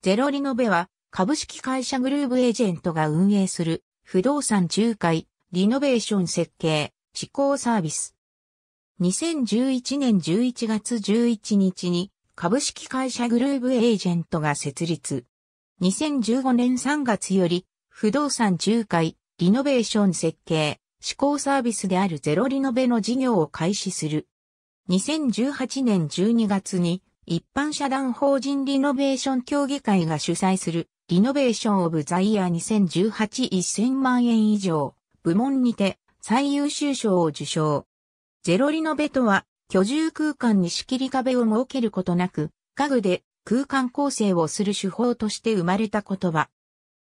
ゼロリノベは株式会社グルーブエージェントが運営する不動産仲介、リノベーション設計、施行サービス。2011年11月11日に株式会社グルーブエージェントが設立。2015年3月より不動産仲介、リノベーション設計、施行サービスであるゼロリノベの事業を開始する。2018年12月に一般社団法人リノベーション協議会が主催するリノベーションオブザイヤー20181000万円以上部門にて最優秀賞を受賞。ゼロリノベとは居住空間に仕切り壁を設けることなく家具で空間構成をする手法として生まれた言葉。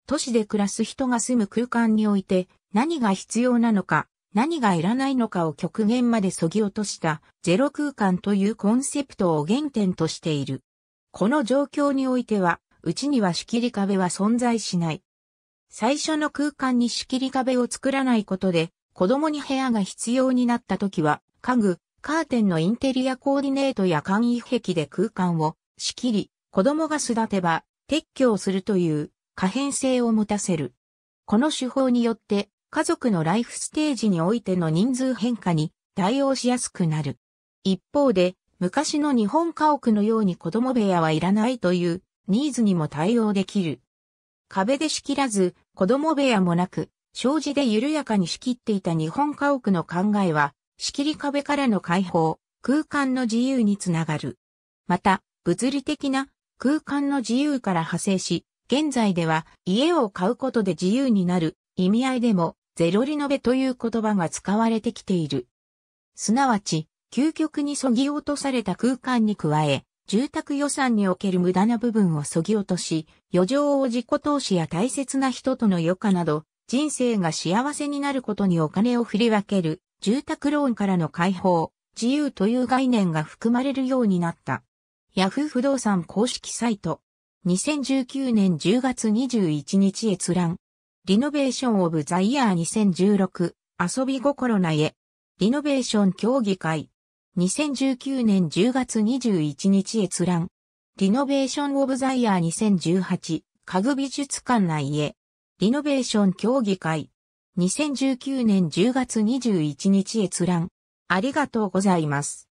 都市で暮らす人が住む空間において何が必要なのか何がいらないのかを極限まで削ぎ落としたゼロ空間というコンセプトを原点としている。この状況においては、うちには仕切り壁は存在しない。最初の空間に仕切り壁を作らないことで、子供に部屋が必要になった時は、家具、カーテンのインテリアコーディネートや簡易壁で空間を仕切り、子供が巣立てば撤去をするという可変性を持たせる。この手法によって家族のライフステージにおいての人数変化に対応しやすくなる。一方で、昔の日本家屋のように子供部屋はいらないというニーズにも対応できる。壁で仕切らず、子供部屋もなく、障子で緩やかに仕切っていた日本家屋の考えは、仕切り壁からの解放、空間の自由につながる。また、物理的な空間の自由から派生し、現在では家を買うことで自由になる意味合いでもゼロリノベという言葉が使われてきている。すなわち、究極に削ぎ落とされた空間に加え、住宅予算における無駄な部分を削ぎ落とし、余剰を自己投資や大切な人との余暇など、人生が幸せになることにお金を振り分ける、住宅ローンからの解放、自由という概念が含まれるようになった。ヤフー不動産公式サイト。2019年10月21日閲覧。リノベーションオブザイヤー2016遊び心なえ。リノベーション協議会2019年10月21日閲覧リノベーションオブザイヤー2018家具美術館内へリノベーション協議会2019年10月21日閲覧ありがとうございます。